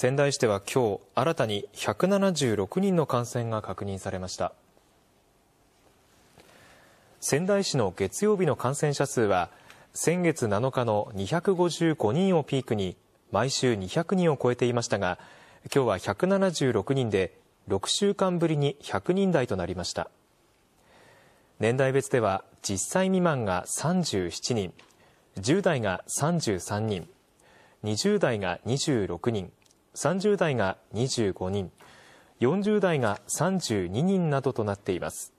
仙台市では今日新たに176人の感染が確認されました仙台市の月曜日の感染者数は先月7日の255人をピークに毎週200人を超えていましたが今日は176人で6週間ぶりに100人台となりました年代別では10歳未満が37人10代が33人20代が26人30代が25人、40代が32人などとなっています。